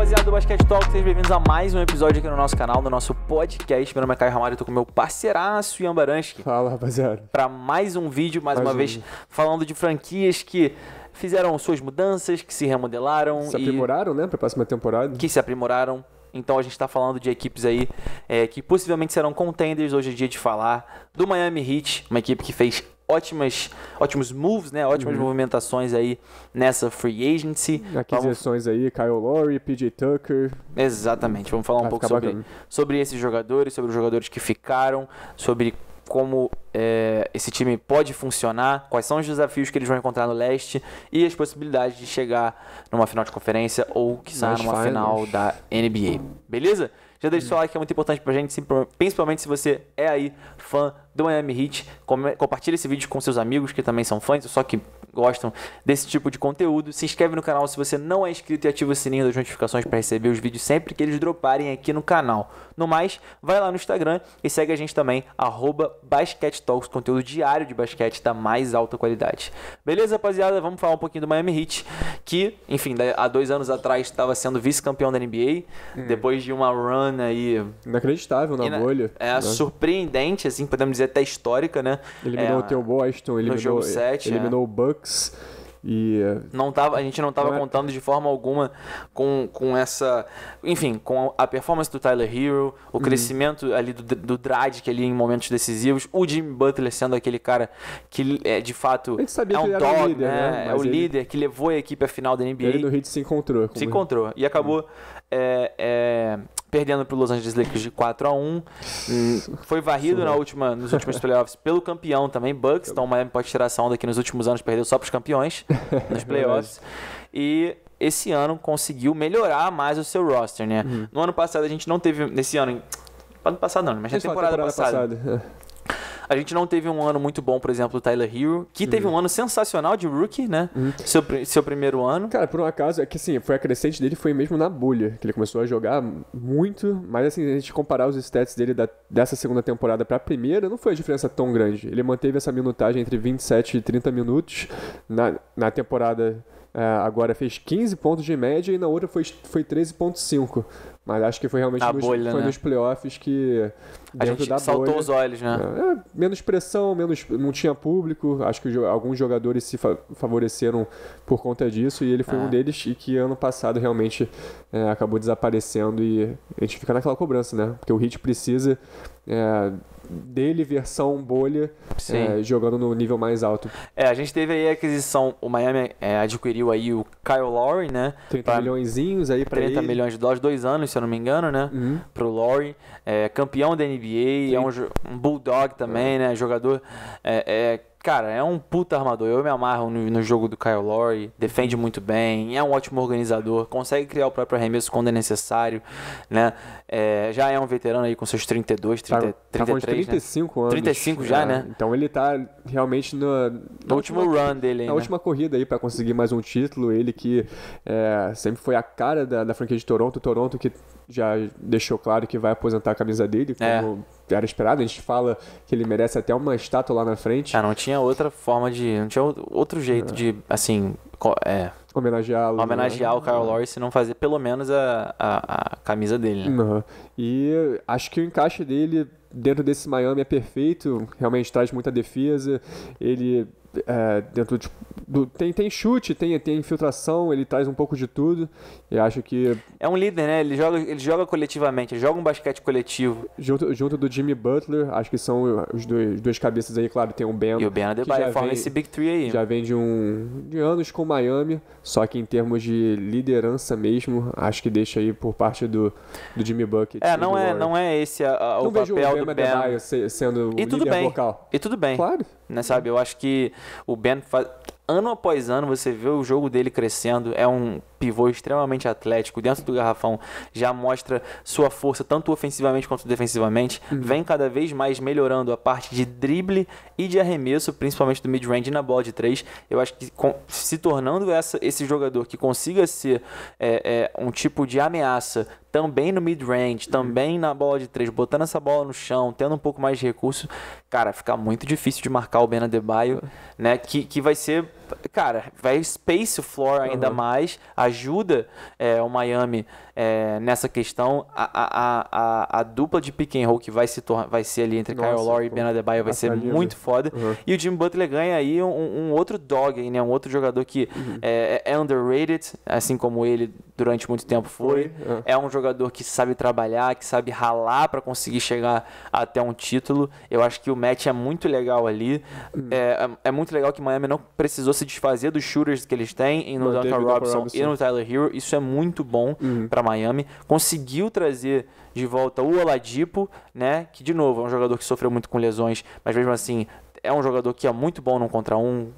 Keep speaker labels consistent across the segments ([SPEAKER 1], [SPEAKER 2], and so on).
[SPEAKER 1] rapaziada do Basquete Talk, sejam bem-vindos a mais um episódio aqui no nosso canal, no nosso podcast. Meu nome é Caio Ramalho, tô com meu parceiraço Ian Baranski. Fala, rapaziada. Para mais um vídeo, mais, mais uma um vez, falando de franquias que fizeram suas mudanças, que se remodelaram. Se aprimoraram,
[SPEAKER 2] né, para a próxima temporada. Que se
[SPEAKER 1] aprimoraram. Então a gente está falando de equipes aí é, que possivelmente serão contenders hoje em dia de falar. Do Miami Heat, uma equipe que fez ótimas, ótimos moves, né? Ótimas uhum. movimentações aí nessa free agency.
[SPEAKER 2] Aquisições vamos... aí, Kyle Lowry, PJ Tucker.
[SPEAKER 1] Exatamente. Vamos falar um Vai pouco sobre, sobre esses jogadores, sobre os jogadores que ficaram, sobre como é, esse time pode funcionar, quais são os desafios que eles vão encontrar no leste e as possibilidades de chegar numa final de conferência ou que saia numa finals. final da NBA. Beleza? Já deixa o seu like, que é muito importante pra gente, principalmente se você é aí fã do Miami Heat. Compartilha esse vídeo com seus amigos que também são fãs, só que gostam desse tipo de conteúdo. Se inscreve no canal se você não é inscrito e ativa o sininho das notificações para receber os vídeos sempre que eles droparem aqui no canal. No mais, vai lá no Instagram e segue a gente também, arroba Basquete Talks, conteúdo diário de basquete da mais alta qualidade. Beleza, rapaziada? Vamos falar um pouquinho do Miami Heat que, enfim, há dois anos atrás estava sendo vice-campeão da NBA, hum. depois de uma run aí...
[SPEAKER 2] Inacreditável
[SPEAKER 1] na, bolha. É, né? surpreendente, assim, podemos dizer até histórica, né? Eliminou é, o Teu Boston, eliminou, no jogo 7, eliminou
[SPEAKER 2] é. o Bucks... E,
[SPEAKER 1] não tava, a gente não estava é- contando de forma alguma com, com essa. Enfim, com a performance do Tyler Hero, o uhum. crescimento ali do, do que ali em momentos decisivos, o Jimmy Butler sendo aquele cara que é de fato é um dog, líder, né? né? É o ele... líder que levou a equipe à final da NBA. Ele no
[SPEAKER 2] Heat se encontrou. Se ele. encontrou. E acabou.
[SPEAKER 1] Uhum. É, é perdendo para o Los Angeles Lakers de 4 a 1 Foi varrido na última, nos últimos playoffs pelo campeão também, Bucks. Então o Miami pode tirar essa onda que nos últimos anos perdeu só para os campeões nos playoffs. É e esse ano conseguiu melhorar mais o seu roster, né? Uhum. No ano passado a gente não teve. Nesse ano. Ano passado não, né? mas na temporada, temporada passada. passada. É. A gente não teve um ano muito bom, por exemplo, do Tyler Hero, que teve uhum. um ano sensacional de rookie, né?
[SPEAKER 2] Uhum. Seu, seu primeiro ano. Cara, por um acaso, é que assim, foi a crescente dele foi mesmo na bolha, que ele começou a jogar muito, mas assim, a gente comparar os stats dele da, dessa segunda temporada pra primeira, não foi a diferença tão grande. Ele manteve essa minutagem entre 27 e 30 minutos na, na temporada é, agora fez 15 pontos de média e na outra foi, foi 13,5. Mas acho que foi realmente nos, bolha, foi né? nos playoffs que. A gente da saltou bolha, os olhos, né? É, é, menos pressão, menos, não tinha público. Acho que alguns jogadores se fa favoreceram por conta disso e ele foi é. um deles e que ano passado realmente é, acabou desaparecendo e a gente fica naquela cobrança, né? Porque o Hit precisa é, dele versão bolha, é, jogando no nível mais alto. É, a gente teve aí a aquisição, o
[SPEAKER 1] Miami é, adquiriu aí o Kyle Lowry, né? 30 milhões aí para ele. 30 milhões de dólares, dois anos, se eu não me engano, né? Uhum. Pro Lowry. É, campeão da NBA, é Sim. é um, um, bulldog também, é. né? Jogador é, é cara, é um puta armador. Eu me amarro no, no, jogo do Kyle Lowry, defende muito bem, é um ótimo organizador, consegue criar o próprio arremesso quando é necessário, né? É, já é um veterano aí com seus 32, 30, tá, 33, tá 35 né? anos. 35 já, é, né?
[SPEAKER 2] Então ele tá realmente no, no último run dele, aí, Na né? última corrida aí para conseguir mais um título, ele que é, sempre foi a cara da, da franquia de Toronto, Toronto que já deixou claro que vai aposentar a camisa dele, é. como é. era esperado. A gente fala que ele merece até uma estátua lá na frente. Ah, não tinha outra forma de. Não tinha outro jeito é. de, assim. É, homenageá-lo. Né? Homenagear né? o Kyle é. Lawrence e não fazer pelo menos a, a, a camisa dele. Né? Uhum. E acho que o encaixe dele dentro desse Miami é perfeito, realmente traz muita defesa. Ele é, dentro de, do, tem, tem chute, tem, tem infiltração, ele traz um pouco de tudo. E acho que. É um líder, né? Ele
[SPEAKER 1] joga, ele joga coletivamente, ele joga um basquete coletivo.
[SPEAKER 2] Junto, junto do Jimmy Butler, acho que são os dois, duas cabeças aí, claro, tem o Ben. E o Ben Adebayo forma vem, esse Big Three aí. Já vem de, um, de anos com Miami, só que em termos de liderança mesmo, acho que deixa aí por parte do, do Jimmy Bucket. É, não é, não é esse a, a, o papel o do Ben. sendo e o líder bem. vocal.
[SPEAKER 1] E tudo bem. Claro. Né, sabe, eu acho que o Ben faz... ano após ano você vê o jogo dele crescendo, é um pivô extremamente atlético, dentro do garrafão já mostra sua força tanto ofensivamente quanto defensivamente, uhum. vem cada vez mais melhorando a parte de drible e de arremesso, principalmente do mid-range na bola de três. Eu acho que com, se tornando essa, esse jogador que consiga ser é, é, um tipo de ameaça também no mid-range, uhum. também na bola de três, botando essa bola no chão, tendo um pouco mais de recurso, cara, fica muito difícil de marcar o Ben Adebayo, uhum. né? Que, que vai ser, cara, vai space o floor ainda uhum. mais, ajuda é, o Miami é, nessa questão. A, a, a, a, dupla de pick and roll que vai, se vai ser ali entre Kyle Lowry e Ben Adebayo vai tá ser muito ali. foda. Uhum. E o Jim Butler ganha aí um, um outro dog, né? um outro jogador que uhum. é, é, é underrated, assim como ele durante muito tempo foi. É. é. um jogador que sabe trabalhar, que sabe ralar para conseguir chegar até um título. Eu acho que o match é muito legal ali. Hum. É, é, é, muito legal que Miami não precisou se desfazer dos shooters que eles têm no Duncan Robinson, Robinson, e no Tyler Hero. Isso é muito bom uhum. para Miami. Conseguiu trazer de volta o Oladipo, né? Que de novo é um jogador que sofreu muito com lesões, mas mesmo assim é um jogador que é muito bom no contra um,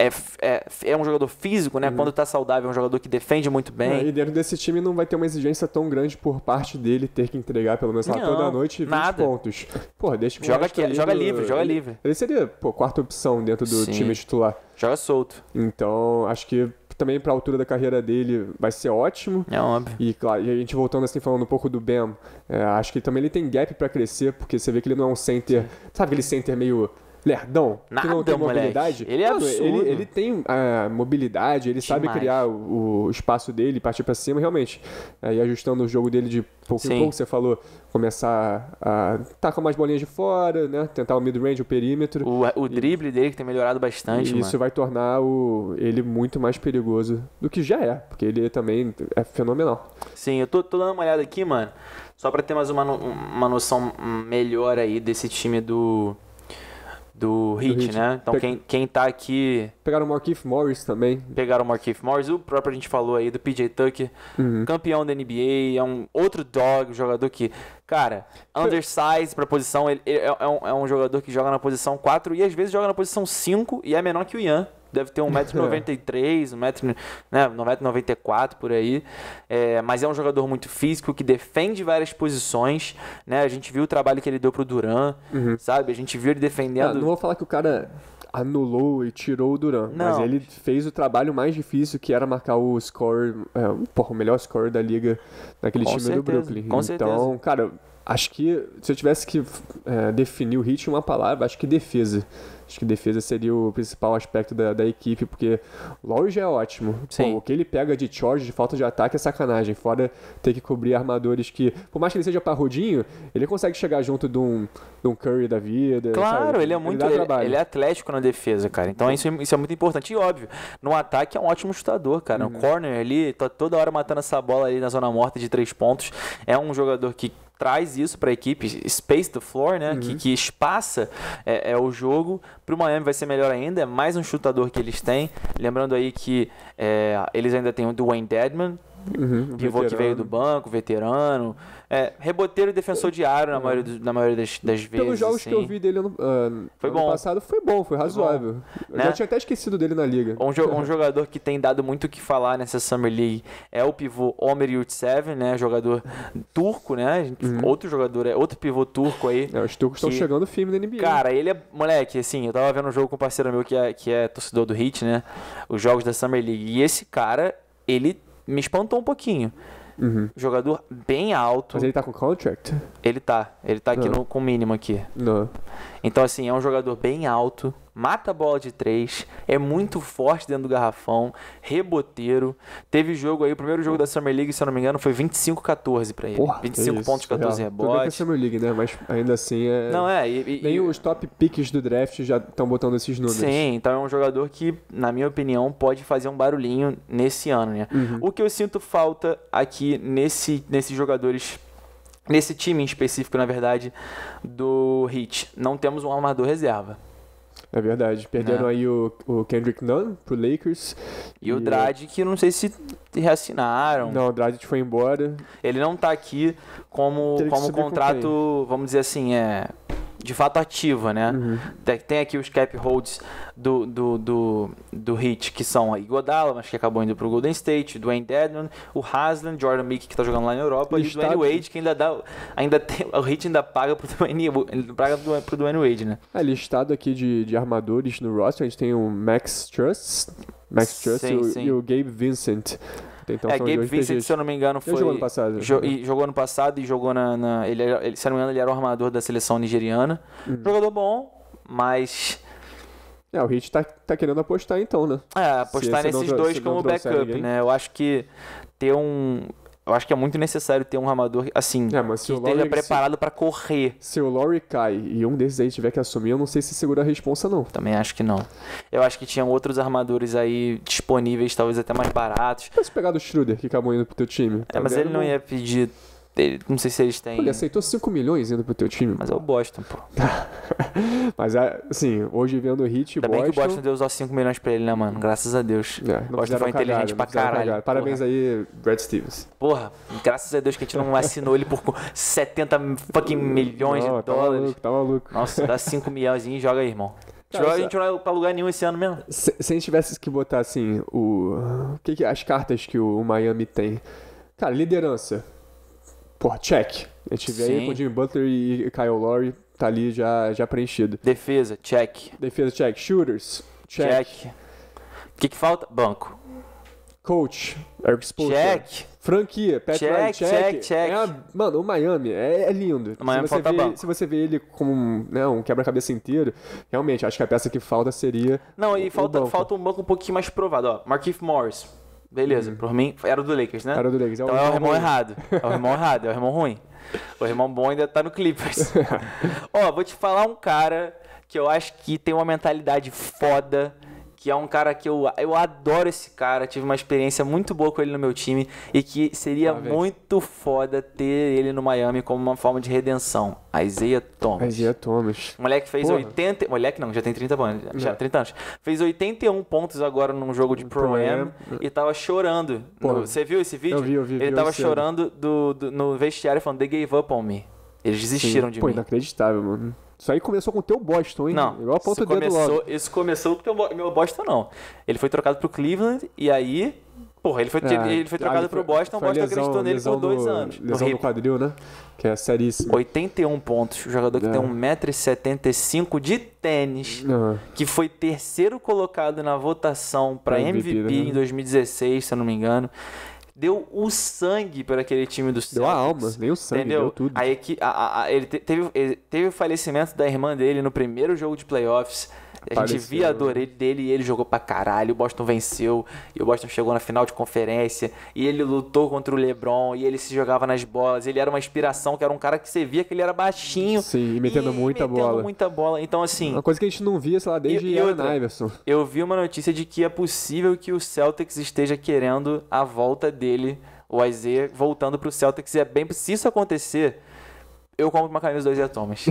[SPEAKER 1] é, é, é, um jogador físico, né? Uhum. Quando tá saudável, é um jogador que defende muito bem. É, e
[SPEAKER 2] dentro desse time não vai ter uma exigência tão grande por parte dele ter que entregar, pelo menos lá, não, toda noite 20 nada. pontos. Pô, deixa o joga, que, ali joga do... livre, joga livre. Ele seria, pô, quarta opção dentro do Sim. time titular. Joga solto. Então, acho que também para a altura da carreira dele vai ser ótimo. É óbvio. E claro, e a gente voltando assim falando um pouco do Bam, é, acho que também ele tem gap para crescer, porque você vê que ele não é um center, Sim. sabe aquele center meio lerdão, Nada, que não tem mobilidade. Ele é ele, ele, tem a ah, mobilidade, ele Demais. sabe criar o, o, espaço dele, partir para cima, realmente. Aí e ajustando o jogo dele de pouco Sim. em pouco, você falou, começar a tacar tá mais bolinhas de fora, né? Tentar o mid-range, o perímetro. O, o drible dele que tem melhorado bastante. isso mano. vai tornar o, ele muito mais perigoso do que já é, porque ele também é fenomenal.
[SPEAKER 1] Sim, eu tô, tô dando uma olhada
[SPEAKER 2] aqui, mano, só para ter mais uma, uma
[SPEAKER 1] noção melhor aí desse time do
[SPEAKER 2] do Hit, do hit. né? Então Pe quem,
[SPEAKER 1] quem tá aqui...
[SPEAKER 2] Pegaram o Markif Morris também.
[SPEAKER 1] Pegaram o Markif Morris, o próprio a gente falou aí do PJ Tucker, uhum. campeão da NBA, é um outro dog, jogador que... Cara, undersize pra posição, ele, ele é, é, um, é um jogador que joga na posição 4 e às vezes joga na posição 5 e é menor que o Ian deve ter 1,93m, 1,94m né, por aí. É, mas é um jogador muito físico, que defende várias posições. Né? A gente viu o trabalho que ele deu pro Duran, uhum. sabe? A gente
[SPEAKER 2] viu ele defendendo. Não, não vou falar que o cara anulou e tirou o Duran. Mas ele fez o trabalho mais difícil, que era marcar o score, é, porra, o melhor score da liga naquele Com time certeza. do Brooklyn. Com então, certeza. cara, Acho que se eu tivesse que é, definir o Heat em uma palavra, acho que defesa. Acho que defesa seria o principal aspecto da, da equipe, porque Lowry já é ótimo. Pô, o que ele pega de charge, de falta de ataque, é sacanagem. Fora ter que cobrir armadores que, por mais que ele seja parrudinho, ele consegue chegar junto de um, de um Curry da vida. Claro, sabe? ele é muito. Ele, ele, ele, é
[SPEAKER 1] atlético na defesa, cara. Então isso, é, isso é muito importante. E óbvio, no ataque é um ótimo chutador, cara. Uhum. Um corner ali, tá toda hora matando essa bola ali na zona morta de três pontos. É um jogador que traz isso para a equipe, space the floor, né? Uhum. Que, que espaça é, é o jogo. Para o Miami vai ser melhor ainda, é mais um chutador que eles têm. Lembrando aí que é, eles ainda têm o Dwayne Dedman,
[SPEAKER 2] Uhum, pivô veterano. que veio do
[SPEAKER 1] banco, veterano. É, reboteiro e defensor diário na é. maioria, na maioria das, das vezes. Pelos jogos assim. que eu assim.
[SPEAKER 2] vi dele ano, ah, foi ano passado, foi bom, foi razoável. Foi bom, né? Eu já tinha até esquecido dele na liga. Um, jo um
[SPEAKER 1] jogador que tem dado muito o que falar nessa Summer League é o pivô Omer Yurtsev, né? Jogador turco, né? uhum. Outro jogador, é outro pivô turco aí. É, os turcos estão chegando
[SPEAKER 2] firme na NBA. Cara,
[SPEAKER 1] ele é. Moleque, assim, eu tava vendo um jogo com um parceiro meu que é, que é torcedor do Hit, né? Os jogos da Summer League. E esse cara, ele me espantou um pouquinho. Uhum. Jogador bem alto. Mas ele tá com contract? Ele tá. Ele tá aqui no, com o mínimo aqui. Não. Então, assim, é um jogador bem alto, mata a bola de três, é muito forte dentro do garrafão, reboteiro. Teve jogo aí, o primeiro jogo da Summer League, se eu não me engano, foi 25-14 pra ele. Porra, 25 é pontos, 14 é. rebotes.
[SPEAKER 2] Summer League, né? Mas ainda assim é... Não,
[SPEAKER 1] é... E, Nem e... os top
[SPEAKER 2] picks do draft já estão botando esses números. Sim,
[SPEAKER 1] então é um jogador que, na minha opinião, pode fazer um barulhinho nesse ano, né? Uhum. O que eu sinto falta aqui nesse, nesses jogadores nesse time em específico, na verdade, do Heat, não temos um armador reserva.
[SPEAKER 2] É verdade. Perderam é. aí o, o, Kendrick Nunn pro Lakers. E, e o Dredd, que não sei se reassinaram. Não, o Drad foi embora. Ele não tá
[SPEAKER 1] aqui como, como contrato, com vamos dizer assim, é de fato ativa, né? Uhum. Tem aqui os cap holds do, do, do, do que são a Iguodala, mas que acabou indo para o Golden State, Dwayne Dedman, o Haslam, Jordan Mick, que está jogando lá na Europa, e, e o Dwayne Wade, que ainda dá... Ainda tem, o hit ainda paga para o Dwayne, paga pro Dwayne Wade, né?
[SPEAKER 2] É, listado aqui de, de armadores no roster, a gente tem o Max Trust. Max Truss e, e, o Gabe Vincent. Então, é, Gabe Vincent, se eu não me engano, foi. jogou ano passado. Né? Jo e,
[SPEAKER 1] jogou ano passado e jogou na. na ele, ele, se eu não me engano, ele era o armador da seleção nigeriana.
[SPEAKER 2] Hum. Jogador bom,
[SPEAKER 1] mas.
[SPEAKER 2] É, o Hit tá, tá querendo apostar então, né? É, apostar nesses dois como backup, né?
[SPEAKER 1] Eu acho que ter um. Eu acho que é muito necessário ter um armador assim, é, mas que esteja Laurie, preparado para correr. Se o Lowry cai e um desses aí tiver que assumir,
[SPEAKER 2] eu não sei se segura a responsa não. Também acho que não.
[SPEAKER 1] Eu acho que tinham outros armadores aí disponíveis, talvez até mais baratos. Mas pegar do
[SPEAKER 2] Schroeder, que acabou indo pro teu time.
[SPEAKER 1] Tá é, mas ele não ia pedir
[SPEAKER 2] ele, não sei se eles têm. Ele aceitou 5 milhões indo pro teu time. Mas é o
[SPEAKER 1] Boston, pô.
[SPEAKER 2] mas, ah, assim, hoje vendo o Hit. Ainda Boston... bem que o Boston deu só 5 milhões pra ele, né, mano? Graças a Deus. É, o Boston foi inteligente cagada, pra caralho. Cagada. Parabéns aí, Brad Stevens.
[SPEAKER 1] Porra, graças a Deus que a gente não assinou ele por 70 fucking milhões não, de tá dólares. Maluco, tá maluco. Nossa, dá 5 milhões e joga aí, irmão. Cara, a gente não vai pra lugar nenhum esse ano mesmo.
[SPEAKER 2] Se, se a gente tivesse que botar assim, o. o que, que as cartas que o Miami tem? Cara, liderança. Porra, check. A gente vê aí com Jimmy Butler e Kyle Lowry, tá ali já, já preenchido. Defesa, check. Defesa, check. Shooters, check. check. O que, que falta? Banco. Coach, Eric Spoelstra. Check. Franquia, Pat check, check. check, check. É mano, o Miami é, é lindo. O Miami se, você vê, se você vê ele como um, né, um quebra-cabeça inteiro, realmente, acho que a peça que falta seria.
[SPEAKER 1] Não, e o, falta, o banco. falta um banco um pouquinho mais provado. Ó, Marquise Morris, Beleza, uhum. por mim era o do Lakers, né? Era o do Lakers. É o então é o irmão ruim. errado. É o irmão errado, é o irmão ruim. O irmão bom ainda tá no Clippers. Ó, vou te falar um cara que eu acho que tem uma mentalidade foda que é um cara que eu, eu adoro esse cara, tive uma experiência muito boa com ele no meu time e que seria muito foda ter ele no Miami como uma forma de redenção. Isaiah Thomas. Isaiah Thomas. O moleque fez Porra. 80, moleque não, já tem 30 anos, já, já 30 anos. Fez 81 pontos agora num jogo de Pro Am e tava chorando. No, você viu esse vídeo? Eu vi, eu vi. Ele vi, tava chorando do, do, no vestiário falando they gave up on me. Eles desistiram Sim. de Pô, mim. Pô,
[SPEAKER 2] inacreditável, mano. Isso aí começou com o teu Boston, hein? Não. Igual a ponta isso, começou,
[SPEAKER 1] isso começou com o teu, meu Boston, não. Ele foi trocado pro Cleveland e aí. Porra, ele foi, é, ele foi trocado pro Boston, o Boston lesão, acreditou nele por dois no, anos. Lesão no, no quadril, né? Que é seríssimo. 81 pontos. O jogador que é. tem 1,75m de tênis, uhum. que foi terceiro colocado na votação para MVP, MVP né? em 2016, se eu não me engano deu o sangue para aquele time do Celtics. Deu a alma, deu o sangue, entendeu? deu tudo. A equipe, a, a, ele, teve, ele teve o falecimento da irmã dele no primeiro jogo de playoffs. A gente via a né? dor dele e ele jogou pra caralho. O Boston venceu e o Boston chegou na final de conferência. E ele lutou contra o LeBron e ele se jogava nas bolas. Ele era uma inspiração, que era um cara que você via que ele era
[SPEAKER 2] baixinho. Sim, e metendo e muita metendo bola. muita bola. Então, assim. Uma coisa que a gente não via, sei lá, desde e, e outra, Iverson.
[SPEAKER 1] Eu vi uma notícia
[SPEAKER 2] de que é possível que o
[SPEAKER 1] Celtics esteja querendo a volta dele, o Isaiah, voltando pro Celtics. E é bem. Se isso acontecer eu compro uma camisa dos dois Atomas.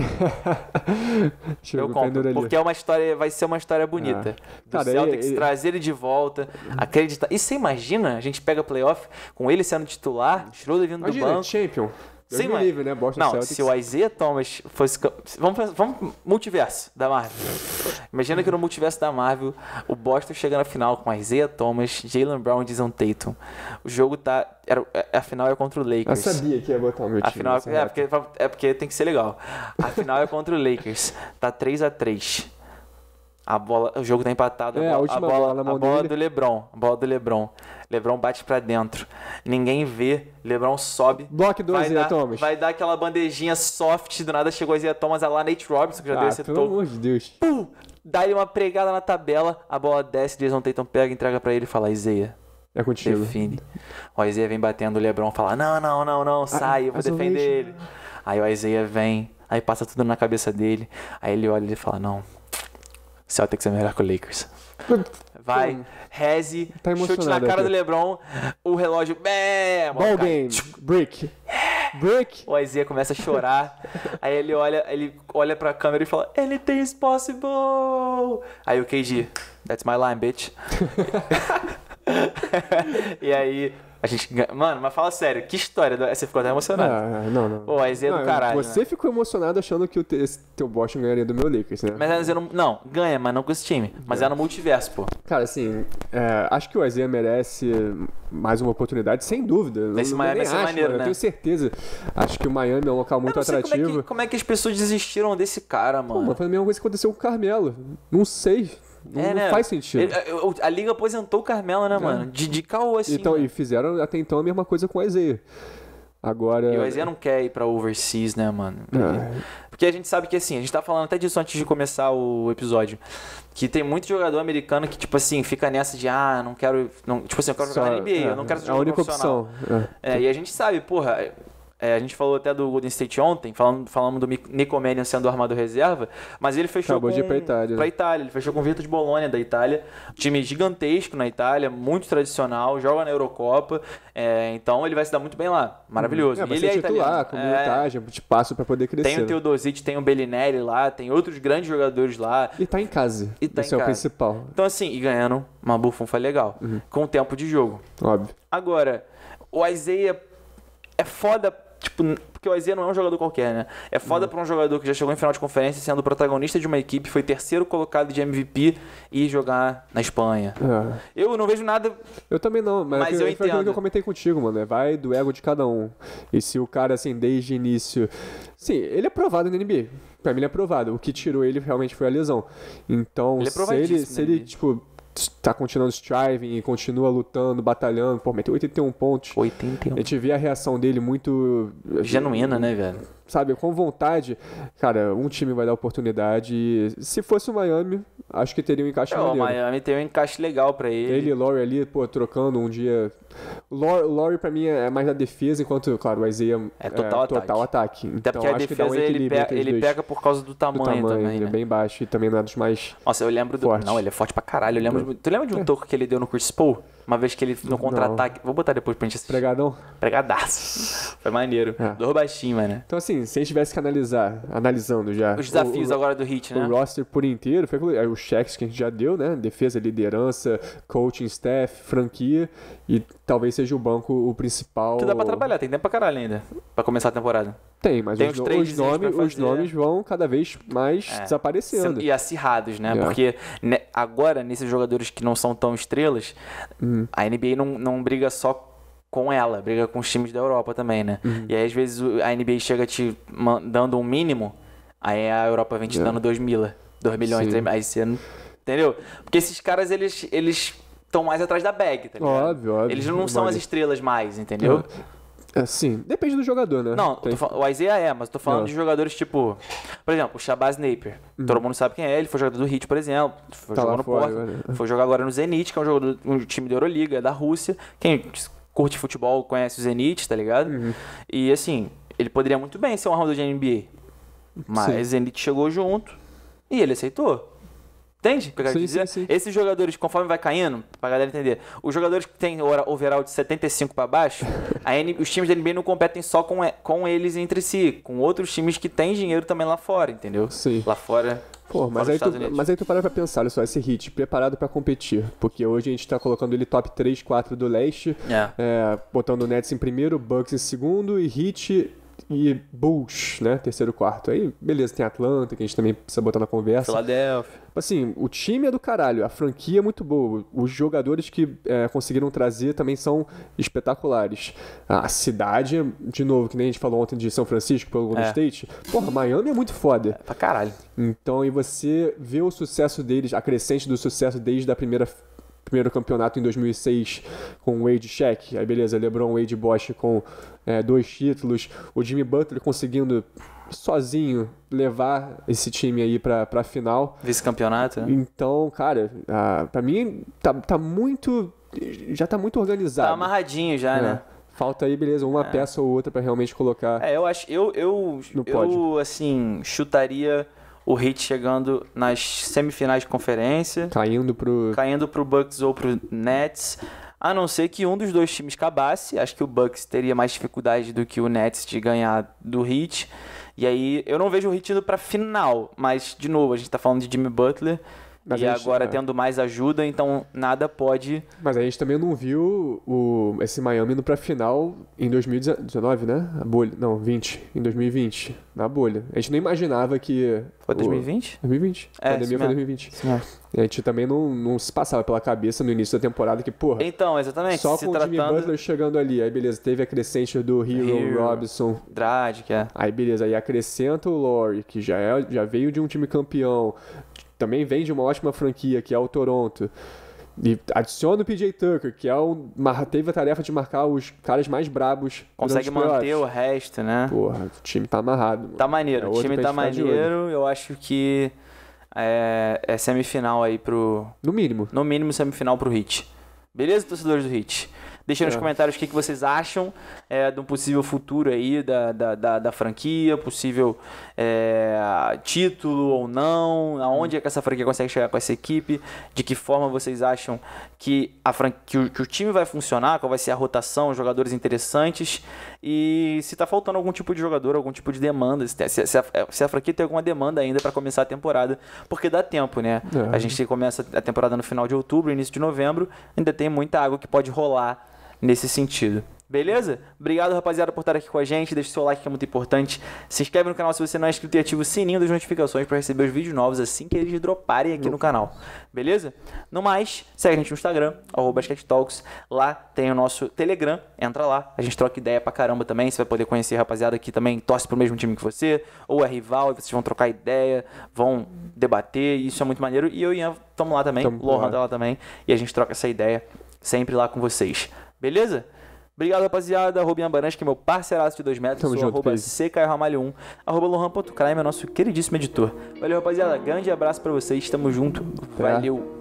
[SPEAKER 2] eu compro, porque é
[SPEAKER 1] uma história, vai ser uma história bonita. É. Cara, Celtics, ele, trazer ele de volta, acreditar. E você imagina, a gente pega playoff com ele sendo titular, Schroeder vindo imagina, do banco.
[SPEAKER 2] Champion. Deus Sim, livre, né? Boston não, Celtics. se o
[SPEAKER 1] Isaiah Thomas fosse... Vamos, vamos multiverso da Marvel. Imagina que no multiverso da Marvel, o Boston chega na final com Isaiah Thomas, Jalen Brown e Jason Tatum. O jogo tá... Era, é, a final é contra o Lakers. Eu
[SPEAKER 2] sabia que ia botar o meu time. A final é,
[SPEAKER 1] é, porque, é porque tem que ser legal. A final é contra o Lakers. Tá 3x3 a bola, o jogo tá empatado, é, a, bola, a, bola, bola a bola do LeBron, a bola do LeBron. LeBron bate para dentro. Ninguém vê, LeBron sobe. Bloque do Isaiah Thomas. Vai dar aquela bandejinha soft, do nada chegou Isaiah Thomas, a lá Nate Robinson, que já ah, deu esse pelo amor
[SPEAKER 2] de Deus. Pum!
[SPEAKER 1] Dá-lhe uma pregada na tabela, a bola desce, Jason Tatum pega, entrega para ele e fala: "Isaiah, é contigo. Define. O Isaiah vem batendo o LeBron, fala: "Não, não, não, não, ah, sai, ah, eu vou defender ele". Aí o Isaiah vem, aí passa tudo na cabeça dele. Aí ele olha e fala: "Não, Celtics é melhor que o Lakers. Vai, reze, tá chute na cara aqui. do LeBron, o relógio. bam, Ball game,
[SPEAKER 2] brick. Brick.
[SPEAKER 1] O Isaiah começa a chorar. aí ele olha, ele olha pra câmera e fala: Anything is possible. Aí o KG, that's my line, bitch. e aí a gente. Mano, mas fala sério, que história. Você ficou até emocionado.
[SPEAKER 2] Ah, não, não. Pô, a é do caralho. Você né? ficou emocionado achando que o te, teu Boston ganharia do meu Lakers, né?
[SPEAKER 1] Mas não, não, ganha, mas não com esse time. Mas é, é no multiverso, pô.
[SPEAKER 2] Cara, assim, é, acho que o Isaiah merece mais uma oportunidade, sem dúvida. nesse Miami vai ser acho, maneiro, mano, né? Eu tenho certeza. Acho que o Miami é um local muito atrativo. Como é, que, como é que as pessoas desistiram desse cara, mano? Pô, mas foi a mesma coisa que aconteceu com o Carmelo. Não sei. Não, é, né? não faz sentido. Ele, é,
[SPEAKER 1] a, a, liga aposentou o Carmelo, né, é. mano? De, de
[SPEAKER 2] caô, assim. Então, mano. Né? e fizeram até então a mesma coisa com o Isaiah. Agora... E o Isaiah não
[SPEAKER 1] quer ir pra overseas, né, mano? É. Porque a gente sabe que, assim, a gente tá falando até disso antes de começar o episódio. Que tem muito jogador americano que, tipo assim, fica nessa de, ah, não quero. Não, tipo assim, eu quero Só, jogar na NBA, é, eu não quero jogar é, A única opção. É. é. e a gente sabe, porra, é, a gente falou até do Golden State ontem, falando, falamos do Nicomedian sendo armado reserva, mas ele fechou Acabou com, de ir pra Itália. Pra Itália. Ele fechou com o Vitor de Bolonha da Itália. Time gigantesco na Itália, muito tradicional, joga na Eurocopa. É, então ele vai se dar muito bem lá. Maravilhoso. Hum. É, vai ele é titular, com vantagem,
[SPEAKER 2] é, passo para poder crescer. Tem o
[SPEAKER 1] Teodosic, tem o Bellinelli lá, tem outros grandes jogadores lá. E tá em casa. E tá Esse é o principal. Então assim, e ganhando uma bufunfa legal. Uhum. Com o tempo de jogo. Óbvio. Agora, o Isaiah é foda tipo, porque o Isaiah não é um jogador qualquer, né? É foda uhum. para um jogador que já chegou em final de conferência sendo protagonista de uma equipe, foi terceiro colocado de MVP e jogar na Espanha. É. Eu não vejo nada.
[SPEAKER 2] Eu também não, mas, mas é eu, é eu entendo. que eu comentei contigo, mano. É, vai do ego de cada um. E se o cara, assim, desde o início. Sim, ele é provado no NBA. Pra mim ele é provado. O que tirou ele realmente foi a lesão. Então, ele é se ele, se ele, tipo, tá continuando striving e continua lutando, batalhando, pô, meteu 81 pontos. 81. A gente vê a reação dele muito. Assim, Genuína, né, velho? sabe, com vontade, cara, um time vai dar oportunidade. Se fosse o Miami, acho que teria um encaixe Não, O Miami
[SPEAKER 1] tem um encaixe legal para ele. Ele
[SPEAKER 2] e Laurie ali, pô, trocando um dia. O Laurie pra mim é mais na defesa, enquanto, claro, o Isaiah é total, é, ataque. total ataque. Até então, porque a defesa um ele, pega, ele pega por
[SPEAKER 1] causa do tamanho, do tamanho também. Ele é né? bem baixo e também não é dos mais. Nossa, eu lembro do. Fortes. Não, ele é forte pra caralho. Eu lembro é. de... Tu lembra de um é. toco que ele deu no Chris Paul? Uma vez que ele no contra-ataque. Vou botar depois pra gente assistir. Pregadão? Pregadaço. Foi maneiro. É.
[SPEAKER 2] Dor baixinho, mano. Então, assim, se a gente tivesse que analisar, analisando já. Os desafios o, agora do Hit, né? O roster por inteiro, foi o cheques que a gente já deu, né? Defesa, liderança, coaching staff, franquia. E talvez seja o banco o principal. Que dá pra
[SPEAKER 1] trabalhar, tem tempo pra caralho ainda. Pra começar a temporada.
[SPEAKER 2] Tem, mas tem os, os, nome, os nomes
[SPEAKER 1] vão cada vez mais é. desaparecendo. E acirrados, né? É. Porque né, agora, nesses jogadores que não são tão estrelas, hum. a NBA não, não briga só com ela, briga com os times da Europa também, né? Uhum. E aí, às vezes, a NBA chega te dando um mínimo, aí a Europa vem te é. dando 2 mil,
[SPEAKER 2] 2 milhões, 3, aí você
[SPEAKER 1] Entendeu? Porque esses caras, eles... eles estão mais atrás da bag, tá ligado? Óbvio, óbvio. Eles não são as estrelas mais, entendeu? É.
[SPEAKER 2] Assim, depende do jogador,
[SPEAKER 1] né? Não, Tem... o Isaiah é, mas eu tô falando não. É. de jogadores tipo. Por exemplo, o Shabazz Napier. Hum. Todo mundo sabe quem é, ele foi jogador do Heat, por exemplo. Foi tá jogar no Porto. Agora. Né? Foi jogar agora no Zenit, que é um, jogador, um time da Euroliga, da Rússia. Quem curte futebol conhece o Zenit, tá ligado? Uhum. E assim, ele poderia muito bem ser um armador de NBA. Mas Sim. Zenit chegou junto e ele aceitou. Entende que eu quero sim, dizer? Sim, sim. Esses jogadores, conforme vai caindo, pra galera entender, os jogadores que têm overall de 75 para baixo, a N, os times da NBA não competem só com, com eles entre si, com outros times que têm dinheiro também lá fora, entendeu? Sim. Lá fora. Pô,
[SPEAKER 2] mas aí, tu, mas aí tu para pra pensar, olha só, esse hit preparado para competir. Porque hoje a gente tá colocando ele top 3, 4 do leste, é. é, botando o Nets em primeiro, Bucks em segundo e Hit e Bulls, né? Terceiro quarto. Aí, beleza, tem Atlanta, que a gente também precisa botar na conversa. Philadelphia. Assim, o time é do caralho, a franquia é muito boa. Os jogadores que é, conseguiram trazer também são espetaculares. A cidade, de novo, que nem a gente falou ontem de São Francisco pelo Golden é. State. Porra, Miami é muito foda. É pra caralho. Então, e você vê o sucesso deles, a crescente do sucesso desde a primeira primeiro campeonato em 2006 com Wade Sheck, aí beleza, LeBron, Wade Bosch com é, dois títulos, o Jimmy Butler conseguindo sozinho levar esse time aí pra, pra final. Vice-campeonato, Então, cara, a, pra mim tá, tá muito. Já tá muito organizado. Tá amarradinho já, é. né? Falta aí, beleza, uma é. peça ou outra para realmente colocar.
[SPEAKER 1] É, eu acho. Eu, eu, eu assim, chutaria o Heat chegando nas semifinais de conferência. Caindo pro. Caindo pro Bucks ou pro Nets. A não ser que um dos dois times acabasse. Acho que o Bucks teria mais dificuldade do que o Nets de ganhar do Heat. E aí, eu não vejo o Heat indo pra final. Mas, de novo, a gente tá
[SPEAKER 2] falando de Jimmy Butler mas e gente, agora é. tendo
[SPEAKER 1] mais ajuda,
[SPEAKER 2] então nada pode. Mas a gente também não viu o, esse Miami indo pra final em 2019, né? A bolha. Não, 20. Em 2020. Na bolha. A gente não imaginava que. Foi 2020? O... 2020. É, a pandemia foi 2020. A gente também não, não se passava pela cabeça no início da temporada que, porra. Então, exatamente. Só se com tratando... o Jimmy Butler chegando ali. Aí, beleza, teve a crescente do Hero, Hero Robinson. Drade, que é. Aí, beleza, aí acrescenta o Lori, que já, é, já veio de um time campeão também vem de uma ótima franquia, que é o Toronto. E adiciona o PJ Tucker, que é um, teve a tarefa de marcar os caras mais brabos. Consegue manter o resto, né? Porra, o time tá amarrado. Tá
[SPEAKER 1] maneiro, é o time tá maneiro. Eu acho que é, é, semifinal aí pro. No mínimo. No mínimo, semifinal pro Hit. Beleza, torcedores do Hit? Deixem nos é. comentários o que, que vocês acham é, de um possível futuro aí da, da, da, da franquia, possível é, título ou não, aonde é que essa franquia consegue chegar com essa equipe, de que forma vocês acham que, a franquia, que, o, time vai funcionar, qual vai ser a rotação, jogadores interessantes e se está faltando algum tipo de jogador, algum tipo de demanda, se, se, se, a, é, se a, franquia tem alguma demanda ainda para começar a temporada, porque dá tempo, né? É. A gente começa a temporada no final de outubro, início de novembro, ainda tem muita água que pode rolar nesse sentido. Beleza? Obrigado, rapaziada, por estar aqui com a gente. Deixe seu like que é muito importante. Se inscreve no canal se você não é inscrito e ativa o sininho das notificações para receber os vídeos novos assim que eles droparem aqui no uhum. canal. Beleza? No mais, segue a gente no Instagram, Talks. Lá tem o nosso Telegram. Entra lá. A gente troca ideia pra caramba também. Você vai poder conhecer rapaziada que também torce pro mesmo time que você, ou é rival, e vocês vão trocar ideia, vão debater. Isso é muito maneiro. E eu e Ian estamos lá também. Tamo Lohan lá. tá lá também. E a gente troca essa ideia sempre lá com vocês. Beleza? Obrigado, rapaziada. Arroba Ian que é meu parceiraço de 2 metros. Tamo Sou junto, arroba ccaio1, arroba lohan.crime, é nosso queridíssimo editor. Valeu, rapaziada. Grande abraço para vocês. Tamo junto. Valeu. É.